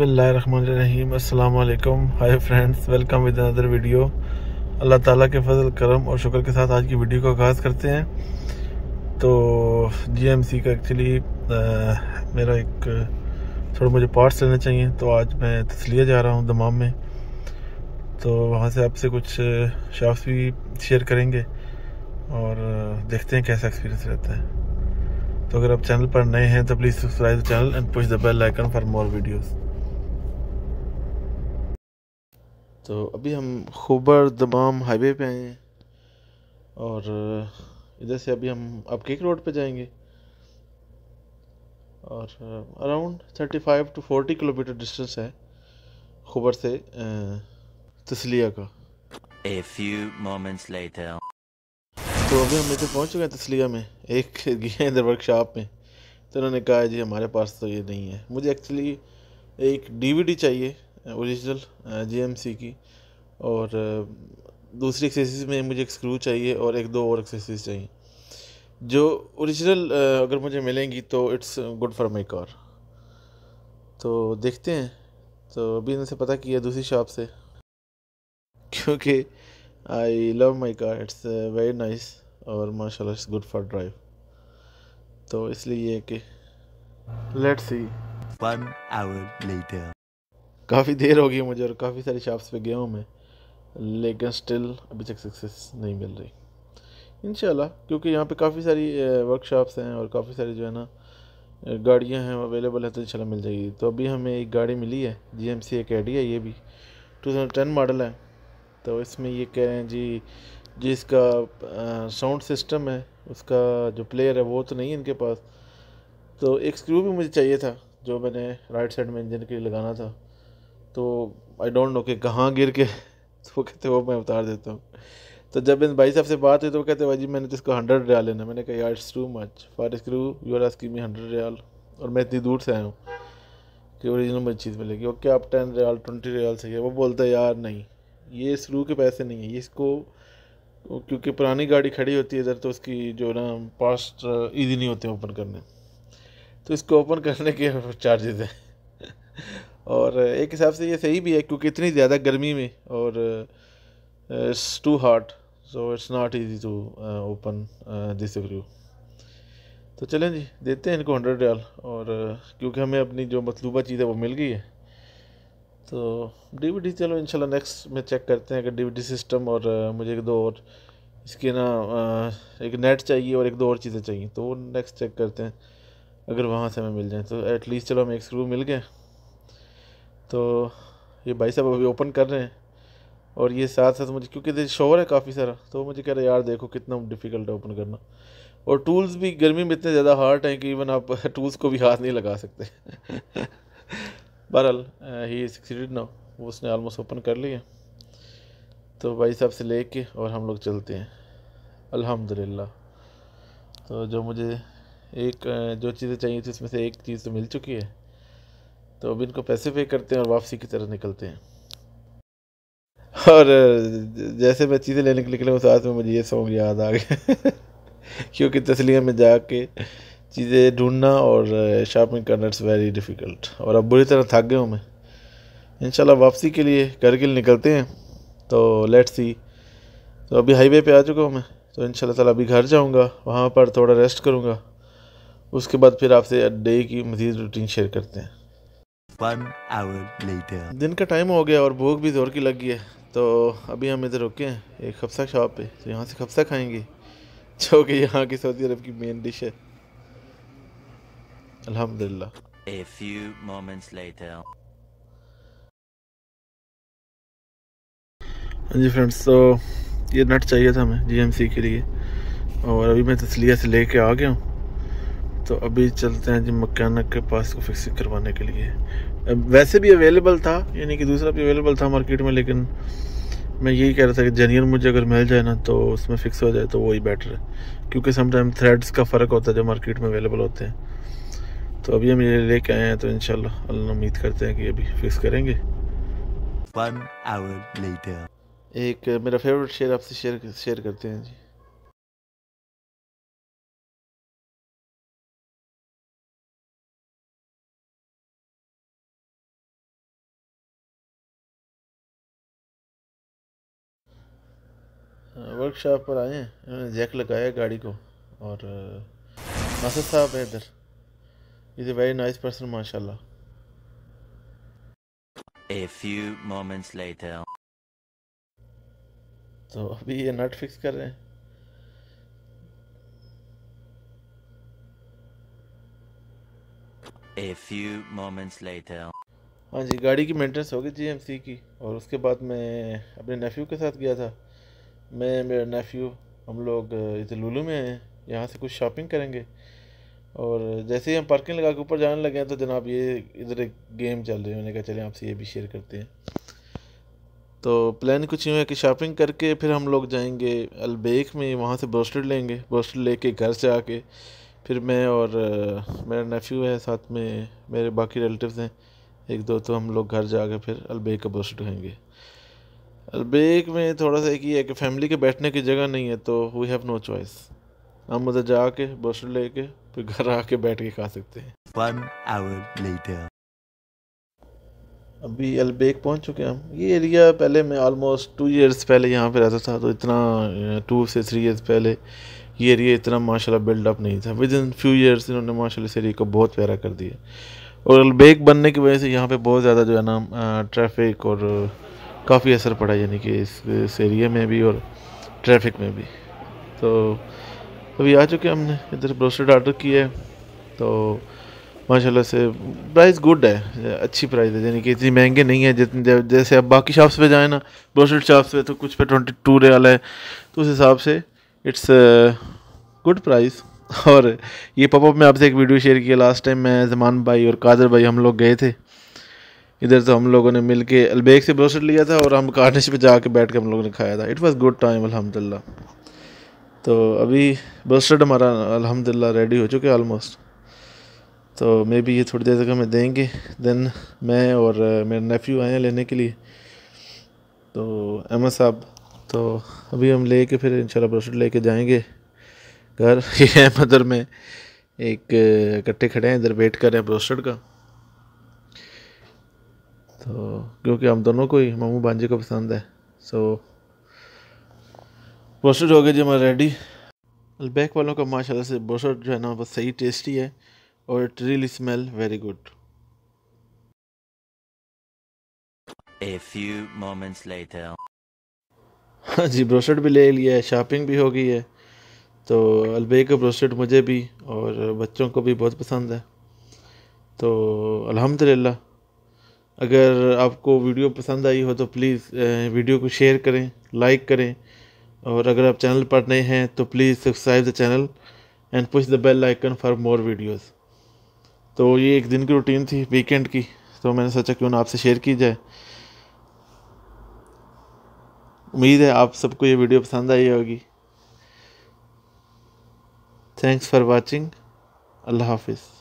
बसमीम अल्लाम hi friends welcome with another video अल्लाह ताला के फजल करम और शुक्र के साथ आज की वीडियो का आगाज़ करते हैं तो जीएमसी का एक्चुअली मेरा एक थोड़ा मुझे पार्ट्स लेना चाहिए तो आज मैं तसलिया जा रहा हूँ दमाम में तो वहाँ से आपसे कुछ शाफ्स भी शेयर करेंगे और देखते हैं कैसा एक्सपीरियंस रहता है तो अगर आप चैनल पर नए हैं तो please subscribe channel and push the bell icon for more videos तो अभी हम खूबर दमाम हाईवे पे आए हैं और इधर से अभी हम अब केक रोड पे जाएंगे और around thirty five to forty kilometer distance है खूबर से तसलिया का A few moments later. तो अभी हम इधर पहुंच चुके हैं तसलिया में एक गए इधर वर्कशॉप में तो उन्होंने कहा जी हमारे पास तो ये नहीं है मुझे एक्चुअली एक डीवीडी चाहिए ओरिजिनल जीएमसी की और दूसरी एक्सेसरीज में मुझे एक स्क्रू चाहिए और एक दो और एक्सेसरीज चाहिए जो ओरिजिनल अगर मुझे मिलेंगी तो it's good for my car तो देखते हैं तो अभी इनसे पता किया दूसरी शॉप से क्योंकि I love my car it's very nice और माशा इट्स गुड फॉर ड्राइव तो इसलिए ये कि let's see one hour later काफ़ी देर हो गई मुझे और काफ़ी सारी शॉप्स पे गया हूँ मैं लेकिन स्टिल अभी तक सक्सेस नहीं मिल रही इन क्योंकि यहाँ पे काफ़ी सारी वर्कशॉप्स हैं और काफ़ी सारी जो है ना गाड़ियाँ हैं अवेलेबल है तो इन मिल जाएगी तो अभी हमें एक गाड़ी मिली है जी एम सी अकेडी है ये भी टू मॉडल है तो इसमें ये कह रहे हैं जी जिसका साउंड सिस्टम है उसका जो प्लेयर है वो तो नहीं है इनके पास तो एक स्क्रू भी मुझे चाहिए था जो मैंने राइट साइड में इंजन के लिए लगाना था तो आई डोंट नो कि कहाँ गिर के तो वो कहते वो मैं उतार देता हूँ तो जब इन भाई साहब से बात हुई तो वो कहते भाई जी मैंने तो इसको हंड्रेड रियाल लेना मैंने कहा यार it's too much for screw you are asking me hundred riyal और मैं इतनी दूर से आया हूँ कि ओरिजिनल मुझे चीज़ मिलेगी ओके आप टेन रियाल ट्वेंटी रियाल से वो बोलता है यार नहीं ये स्क्रू के पैसे नहीं है इसको क्योंकि पुरानी गाड़ी खड़ी होती है इधर तो उसकी जो ना पास्ट ईजी नहीं होते ओपन करने तो इसको ओपन करने के चार्जेज हैं और एक हिसाब से ये सही भी है क्योंकि इतनी ज़्यादा गर्मी में और it's too hard so it's not easy to open this review तो चलें जी देते हैं इनको हंड्रेड डॉल और uh, क्योंकि हमें अपनी जो मतलूबा चीज़ है वो मिल गई है तो डीवीडी चलो इंशाल्लाह नेक्स्ट में चेक करते हैं अगर डीवीडी सिस्टम और uh, मुझे एक दो और इसके ना uh, एक नेट चाहिए और एक दो और चीज़ें चाहिए तो वो नेक्स्ट चेक करते हैं अगर वहाँ से हमें मिल जाए तो एटलीस्ट चलो हमें एक स्क्रू मिल गया तो ये भाई साहब अभी ओपन कर रहे हैं और ये साथ साथ मुझे क्योंकि शोर है काफ़ी सारा तो मुझे कह रहे यार देखो कितना डिफ़िकल्ट है ओपन करना और टूल्स भी गर्मी में इतने ज़्यादा हार्ट हैं कि इवन आप टूल्स को भी हाथ नहीं लगा सकते बहरहाल ही सक्सीडेड ना वो उसने आलमोस्ट ओपन कर लिया तो भाई साहब से ले के और हम लोग चलते हैं अल्हम्दुलिल्लाह तो जो मुझे एक जो चीज़ें चाहिए थी उसमें से एक चीज़ तो मिल चुकी है तो अब इनको पैसे पे करते हैं और वापसी की तरह निकलते हैं और जैसे मैं चीज़ें लेने के निकले उस साथ में मुझे ये सॉन्ग याद आ गया क्योंकि तस्लिया में जाके चीज़ें ढूंढना और शॉपिंग करना इट्स वेरी डिफ़िकल्ट और अब बुरी तरह थक गए हूँ मैं इन वापसी के लिए करगिल निकलते हैं तो लेट्स सी तो अभी हाईवे पे आ चुका हूँ मैं तो इन ताला अभी घर जाऊँगा वहाँ पर थोड़ा रेस्ट करूँगा उसके बाद फिर आपसे डे की मज़ीद रूटीन शेयर करते हैं वन आवर लेटर दिन का टाइम हो गया और भूख भी जोर की लग गई है तो अभी हम इधर रुके हैं एक खफसा शॉप पे तो यहाँ से खफसा खाएंगे जो कि यहाँ की सऊदी अरब की मेन डिश है अल्हम्दुलिल्लाह A few moments later. हाँ जी फ्रेंड्स तो ये नट चाहिए था हमें जीएमसी के लिए और अभी मैं तसलिया से लेके आ गया हूँ तो अभी चलते हैं जी मकैनिक के पास को फिक्सिंग करवाने के लिए वैसे भी अवेलेबल था यानी कि दूसरा भी अवेलेबल था मार्केट में लेकिन मैं यही कह रहा था कि जेन्यन मुझे अगर मिल जाए ना तो उसमें फिक्स हो जाए तो वही बेटर है क्योंकि समटाइम थ्रेड्स का फ़र्क होता है जो मार्केट में अवेलेबल होते हैं तो अभी हम ये लेके आए हैं तो इन अल्लाह उम्मीद करते हैं कि अभी फिक्स करेंगे एक मेरा फेवरेट शेयर आपसे शेयर शेयर करते हैं जी वर्कशॉप पर आए इन्होंने जैक लगाया गाड़ी को और नासिर साहब है इधर is a very nice person माशा A few moments later. तो अभी ये नट फिक्स कर रहे हैं A few moments later. हाँ जी गाड़ी की मेंटेनेंस हो गई जी एम की और उसके बाद मैं अपने नेफ्यू के साथ गया था मैं मेरा नेफ़्यू हम लोग इधर लुलू में हैं यहाँ से कुछ शॉपिंग करेंगे और जैसे ही हम पार्किंग लगा के ऊपर जाने लगे हैं तो जनाब ये इधर एक गेम चल रही है मैंने कहा चलें आपसे ये भी शेयर करते हैं तो प्लान कुछ यूँ है कि शॉपिंग करके फिर हम लोग जाएंगे अलबेक में वहाँ से ब्रोस्टेड लेंगे ब्रोस्टेड लेके घर से आके फिर मैं और मेरा नेफ्यू है साथ में मेरे बाकी रिलेटिव्स हैं एक दो तो हम लोग घर जाके फिर अलबेक का ब्रोस्टेड खाएंगे ब्रेक में थोड़ा सा एक ही है कि फैमिली के बैठने की जगह नहीं है तो वी हैव नो चॉइस हम उधर जाके बस लेके फिर घर आके बैठ के खा सकते हैं वन आवर लेटर अभी अलबेक पहुंच चुके हैं हम ये एरिया पहले मैं ऑलमोस्ट टू इयर्स पहले यहाँ पे रहता था तो इतना टू से थ्री इयर्स पहले ये एरिया इतना माशाल्लाह बिल्डअप नहीं था विद इन फ्यू इयर्स इन्होंने माशाल्लाह इस एरिया को बहुत प्यारा कर दिया और अलबेक बनने की वजह से यहाँ पे बहुत ज़्यादा जो है ना ट्रैफिक और काफ़ी असर पड़ा यानी कि इस, इस एरिया में भी और ट्रैफिक में भी तो अभी आ चुके हमने इधर ब्रोस्टेड ऑर्डर किया है तो माशाल्लाह से प्राइस गुड है अच्छी प्राइस है यानी कि इतनी महंगे नहीं है जितने जैसे आप बाकी शॉप्स पे जाएँ ना ब्रोस्टेड शॉप्स पे तो कुछ पे ट्वेंटी टू रेल है तो उस हिसाब से इट्स गुड प्राइस और ये पॉपअप में आपसे एक वीडियो शेयर किया लास्ट टाइम मैं जमान भाई और कादर भाई हम लोग गए थे इधर तो हम लोगों ने मिल के अलबेग से ब्रोसेट लिया था और हम कार्निश पे जाके बैठ के हम लोगों ने खाया था इट वाज गुड टाइम अल्हम्दुलिल्लाह तो अभी ब्रोस्टेड हमारा अल्हम्दुलिल्लाह रेडी हो चुके ऑलमोस्ट तो मे बी ये थोड़ी देर तक हमें देंगे देन मैं और मेरे नेफ्यू आए हैं लेने के लिए तो अहमद साहब तो अभी हम ले कर फिर इंशाल्लाह ब्रोस्टेड ले कर जाएँगे घर ये अहमदर में एक इकट्ठे खड़े हैं इधर वेट कर रहे हैं ब्रोस्टेड का तो क्योंकि हम दोनों को ही मामू भांजे को पसंद है सो ब्रोशर हो गए जी हमारा रेडी बैक वालों का माशाल्लाह से ब्रोशर जो है ना वो सही टेस्टी है और it really smell very good a few moments later हाँ जी ब्रोशर्ट भी ले लिया है शॉपिंग भी हो गई है तो अलबेक का ब्रोशर्ट मुझे भी और बच्चों को भी बहुत पसंद है तो अल्हम्दुलिल्लाह अगर आपको वीडियो पसंद आई हो तो प्लीज़ वीडियो को शेयर करें लाइक करें और अगर आप चैनल पर नए हैं तो please subscribe the channel and push the bell icon for more videos तो ये एक दिन की रूटीन थी वीकेंड की तो मैंने सोचा क्यों ना आपसे शेयर की जाए उम्मीद है आप सबको ये वीडियो पसंद आई होगी थैंक्स फॉर वॉचिंग अल्लाह हाफिज़